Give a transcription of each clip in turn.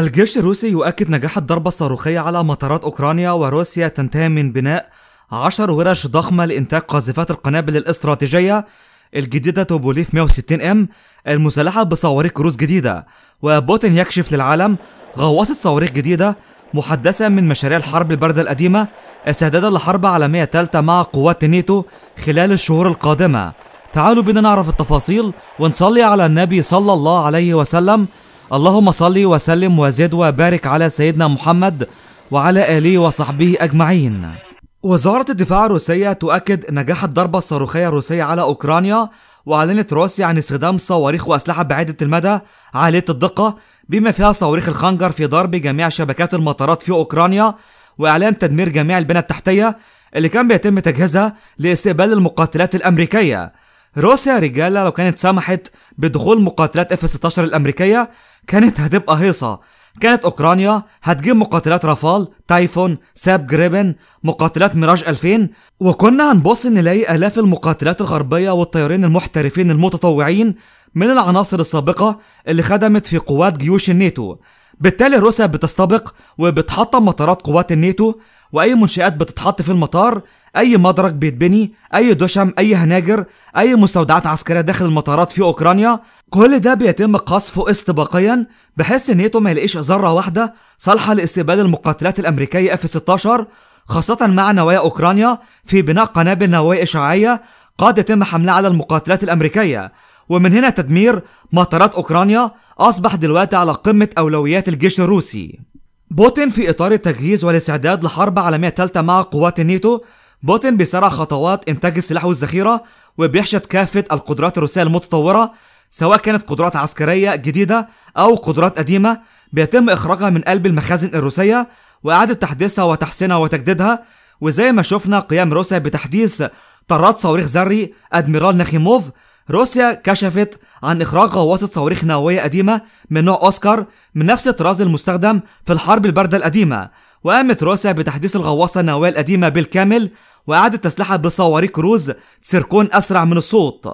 الجيش الروسي يؤكد نجاح الضربة الصاروخية على مطارات أوكرانيا وروسيا تنتهي من بناء عشر ورش ضخمة لإنتاج قاذفات القنابل الاستراتيجية الجديدة توبوليف 160 ام المسلحة بصواريخ كروز جديدة وبوتين يكشف للعالم غواصة صواريخ جديدة محدثة من مشاريع الحرب الباردة القديمة استعدادا لحرب عالمية ثالثة مع قوات نيتو خلال الشهور القادمة تعالوا بنا نعرف التفاصيل ونصلي على النبي صلى الله عليه وسلم اللهم صل وسلم وزد وبارك على سيدنا محمد وعلى آله وصحبه أجمعين وزارة الدفاع الروسية تؤكد نجاح الضربة الصاروخية الروسية على أوكرانيا وأعلنت روسيا عن استخدام صواريخ وأسلحة بعيدة المدى عالية الدقة بما فيها صواريخ الخنجر في ضرب جميع شبكات المطارات في أوكرانيا وإعلان تدمير جميع البنى التحتية اللي كان بيتم تجهيزها لاستقبال المقاتلات الأمريكية روسيا رجالة لو كانت سمحت بدخول مقاتلات F-16 الأمريكية كانت هتبقى هيصة كانت أوكرانيا هتجيب مقاتلات رافال تايفون ساب جريبن مقاتلات ميراج 2000 وكنا هنبص نلاقي آلاف المقاتلات الغربية والطيارين المحترفين المتطوعين من العناصر السابقة اللي خدمت في قوات جيوش الناتو بالتالي روسيا بتستبق وبتحطم مطارات قوات الناتو وأي منشآت بتتحط في المطار اي مدرج بيتبني اي دشم اي هناجر اي مستودعات عسكريه داخل المطارات في اوكرانيا كل ده بيتم قصفه استباقيا بحيث ان ما يلاقيش ذره واحده صالحه لاستقبال المقاتلات الامريكيه اف 16 خاصه مع نوايا اوكرانيا في بناء قنابل نوويه اشعاعيه قد يتم حملها على المقاتلات الامريكيه ومن هنا تدمير مطارات اوكرانيا اصبح دلوقتي على قمه اولويات الجيش الروسي بوتين في اطار التجهيز والاستعداد لحرب عالميه ثالثه مع قوات الناتو بوتين بيسرع خطوات إنتاج السلاح والذخيرة وبيحشد كافة القدرات الروسية المتطورة سواء كانت قدرات عسكرية جديدة أو قدرات قديمة بيتم إخراجها من قلب المخازن الروسية وإعادة تحديثها وتحسينها وتجديدها وزي ما شفنا قيام روسيا بتحديث طرات صواريخ ذري أدميرال ناخيموف روسيا كشفت عن إخراج غواصة صواريخ نووية قديمة من نوع أوسكار من نفس الطراز المستخدم في الحرب الباردة القديمة وقامت روسيا بتحديث الغواصة النووية القديمة بالكامل وإعادة تسليحها بصواريخ روز سيركون أسرع من الصوت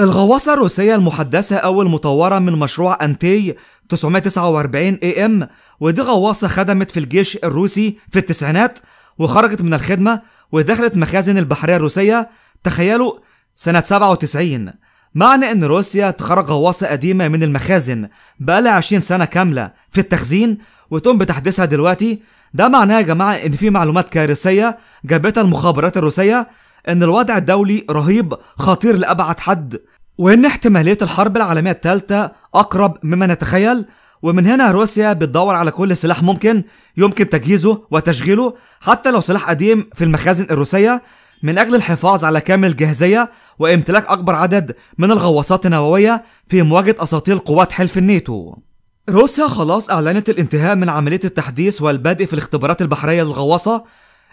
الغواصة الروسية المحدثة أو المطورة من مشروع أنتي 949 AM ودي غواصة خدمت في الجيش الروسي في التسعينات وخرجت من الخدمة ودخلت مخازن البحرية الروسية تخيلوا سنة 97 معنى ان روسيا تخرج غواصة قديمة من المخازن بقالها 20 سنة كاملة في التخزين وتقوم بتحديثها دلوقتي ده معناه يا جماعه ان في معلومات كارثيه جابتها المخابرات الروسيه ان الوضع الدولي رهيب خطير لابعد حد وان احتماليه الحرب العالميه الثالثه اقرب مما نتخيل ومن هنا روسيا بتدور على كل سلاح ممكن يمكن تجهيزه وتشغيله حتى لو سلاح قديم في المخازن الروسيه من اجل الحفاظ على كامل جاهزيه وامتلاك اكبر عدد من الغواصات النوويه في مواجهه اساطيل قوات حلف الناتو روسيا خلاص أعلنت الانتهاء من عملية التحديث والبدء في الاختبارات البحرية للغواصة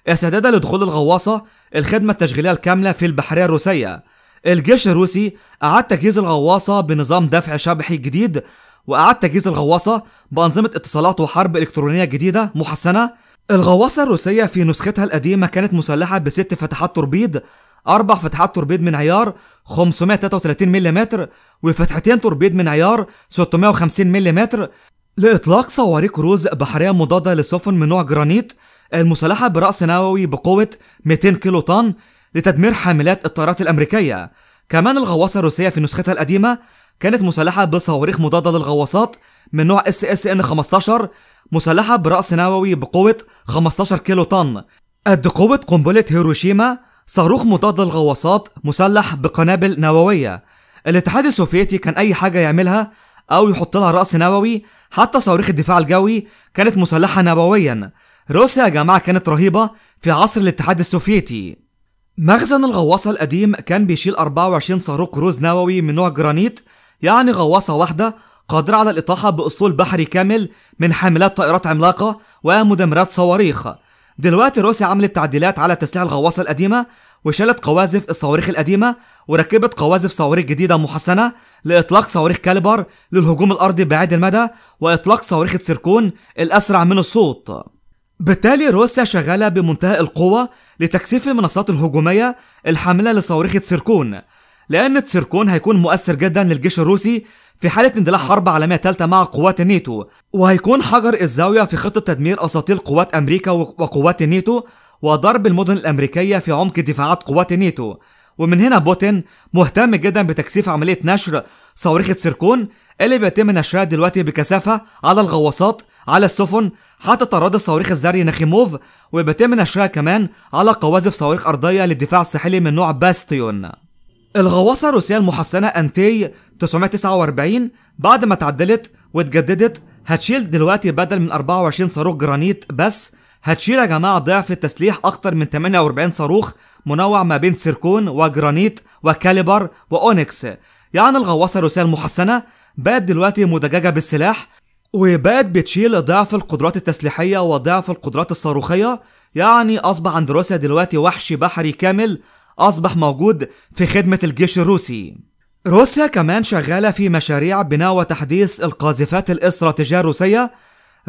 استعدادا لدخول الغواصة الخدمة التشغيلية الكاملة في البحرية الروسية الجيش الروسي أعاد تجهيز الغواصة بنظام دفع شبحي جديد وأعاد تجهيز الغواصة بأنظمة اتصالات وحرب إلكترونية جديدة محسنة الغواصة الروسية في نسختها القديمة كانت مسلحة بست فتحات توربيد أربع فتحات توربيد من عيار 533 ملم وفتحتين توربيد من عيار 650 ملم لإطلاق صواريخ كروز بحرية مضادة للسفن من نوع جرانيت المسلحة برأس نووي بقوة 200 كيلو طن لتدمير حاملات الطائرات الأمريكية كمان الغواصة الروسية في نسختها القديمة كانت مسلحة بصواريخ مضادة للغواصات من نوع اس اس ان 15 مسلحة برأس نووي بقوة 15 كيلو طن قد قوة قنبلة هيروشيما صاروخ مضاد للغواصات مسلح بقنابل نووية الاتحاد السوفيتي كان أي حاجة يعملها أو يحط لها رأس نووي حتى صواريخ الدفاع الجوي كانت مسلحة نوويا روسيا يا جماعة كانت رهيبة في عصر الاتحاد السوفيتي مخزن الغواصة القديم كان بيشيل 24 صاروخ كروز نووي من نوع جرانيت يعني غواصة واحدة قادرة على الإطاحة بأسطول بحري كامل من حاملات طائرات عملاقة ومدمرات صواريخ دلوقتي روسيا عملت تعديلات على تسليح الغواصة القديمة وشالت قوازف الصواريخ القديمة وركبت قوازف صواريخ جديدة محسنة لإطلاق صواريخ كاليبر للهجوم الأرضي بعيد المدى وإطلاق صواريخ سيركون الأسرع من الصوت بالتالي روسيا شغالة بمنتهى القوة لتكثيف المنصات الهجومية الحاملة لصواريخ سيركون لأن تسيركون هيكون مؤثر جدا للجيش الروسي في حالة اندلاع حرب عالمية ثالثة مع قوات الناتو وهيكون حجر الزاوية في خطة تدمير أساطيل قوات أمريكا وقوات الناتو وضرب المدن الأمريكية في عمق دفاعات قوات الناتو ومن هنا بوتين مهتم جدا بتكثيف عملية نشر صواريخ تسيركون اللي بيتم نشرها دلوقتي بكثافة على الغواصات على السفن حتى طراد الصواريخ الزري ناخيموف وبيتم نشرها كمان على قواذف صواريخ أرضية للدفاع الساحلي من نوع باستيون الغواصة الروسية المحصنة أنتي 949 بعد ما اتعدلت واتجددت هتشيل دلوقتي بدل من 24 صاروخ جرانيت بس هتشيل يا جماعة ضعف التسليح أكتر من 48 صاروخ منوع ما بين سيركون وجرانيت وكاليبر وأونكس يعني الغواصة الروسية المحسنة بقت دلوقتي مدججة بالسلاح وبقت بتشيل ضعف القدرات التسليحية وضعف القدرات الصاروخية يعني أصبح عند روسيا دلوقتي وحش بحري كامل أصبح موجود في خدمة الجيش الروسي روسيا كمان شغالة في مشاريع بناء وتحديث القاذفات الاستراتيجية الروسية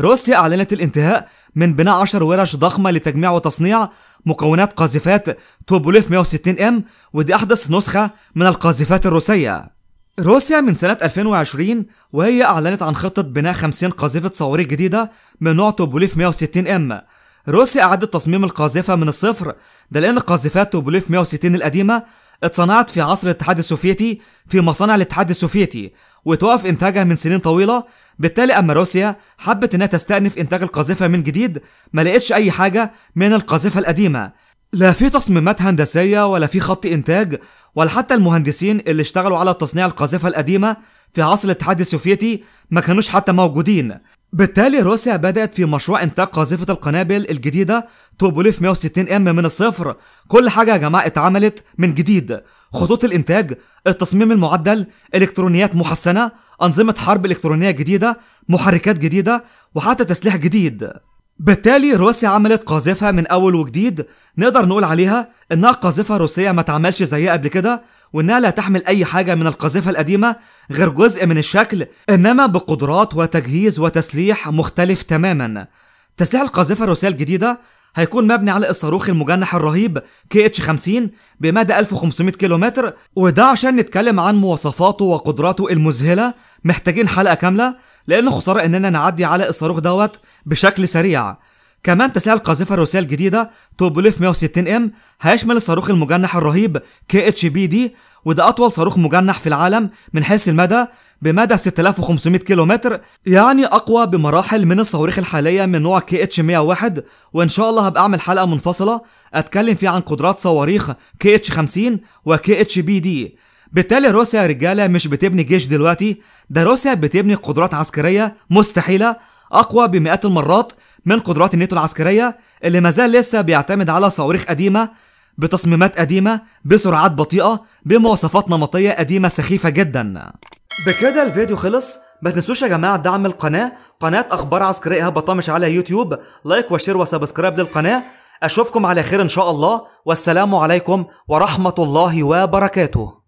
روسيا أعلنت الانتهاء من بناء 10 ورش ضخمة لتجميع وتصنيع مكونات قاذفات توبوليف 160 ام ودي أحدث نسخة من القاذفات الروسية روسيا من سنة 2020 وهي أعلنت عن خطة بناء 50 قاذفة صواريخ جديدة من نوع توبوليف 160 ام روسيا أعادت تصميم القاذفة من الصفر ده لأن قاذفات توبوليف 160 القديمة اتصنعت في عصر الاتحاد السوفيتي في مصانع الاتحاد السوفيتي وتوقف إنتاجها من سنين طويلة بالتالي أما روسيا حبت إنها تستأنف إنتاج القاذفة من جديد ما لقتش أي حاجة من القاذفة القديمة لا في تصميمات هندسية ولا في خط إنتاج ولا حتى المهندسين اللي اشتغلوا على تصنيع القاذفة القديمة في عصر الاتحاد السوفيتي ما كانوش حتى موجودين بالتالي روسيا بدأت في مشروع إنتاج قاذفة القنابل الجديدة توبوليف 160 ام من الصفر كل حاجة يا جماعة اتعملت من جديد خطوط الإنتاج التصميم المعدل إلكترونيات محسنة أنظمة حرب إلكترونية جديدة محركات جديدة وحتى تسليح جديد بالتالي روسيا عملت قاذفة من أول وجديد نقدر نقول عليها إنها قاذفة روسية ما تعملش زيها قبل كده وإنها لا تحمل أي حاجة من القاذفة القديمة غير جزء من الشكل إنما بقدرات وتجهيز وتسليح مختلف تماما تسليح القاذفة الروسية الجديدة هيكون مبني على الصاروخ المجنح الرهيب كي اتش 50 بمدى 1500 كيلومتر وده عشان نتكلم عن مواصفاته وقدراته المذهلة محتاجين حلقة كاملة لأنه خسارة إننا نعدي على الصاروخ دوت بشكل سريع كمان تسليع القاذفة الروسية الجديدة توبوليف 160 ام هيشمل الصاروخ المجنح الرهيب كي اتش بي دي وده أطول صاروخ مجنح في العالم من حيث المدى بمدى 6500 كيلومتر يعني أقوى بمراحل من الصواريخ الحالية من نوع كي اتش 101 وإن شاء الله هبقى أعمل حلقة منفصلة أتكلم فيها عن قدرات صواريخ كي اتش 50 وكي اتش بي دي بالتالي روسيا يا رجالة مش بتبني جيش دلوقتي ده روسيا بتبني قدرات عسكرية مستحيلة أقوى بمئات المرات من قدرات الناتو العسكرية اللي ما زال لسه بيعتمد على صواريخ قديمة بتصميمات قديمة بسرعات بطيئة بمواصفات نمطية قديمة سخيفة جدا بكده الفيديو خلص ما تنسوش يا جماعة دعم القناة قناة أخبار عسكرية هبطامش على يوتيوب لايك وشير وسبسكرايب للقناة أشوفكم على خير إن شاء الله والسلام عليكم ورحمة الله وبركاته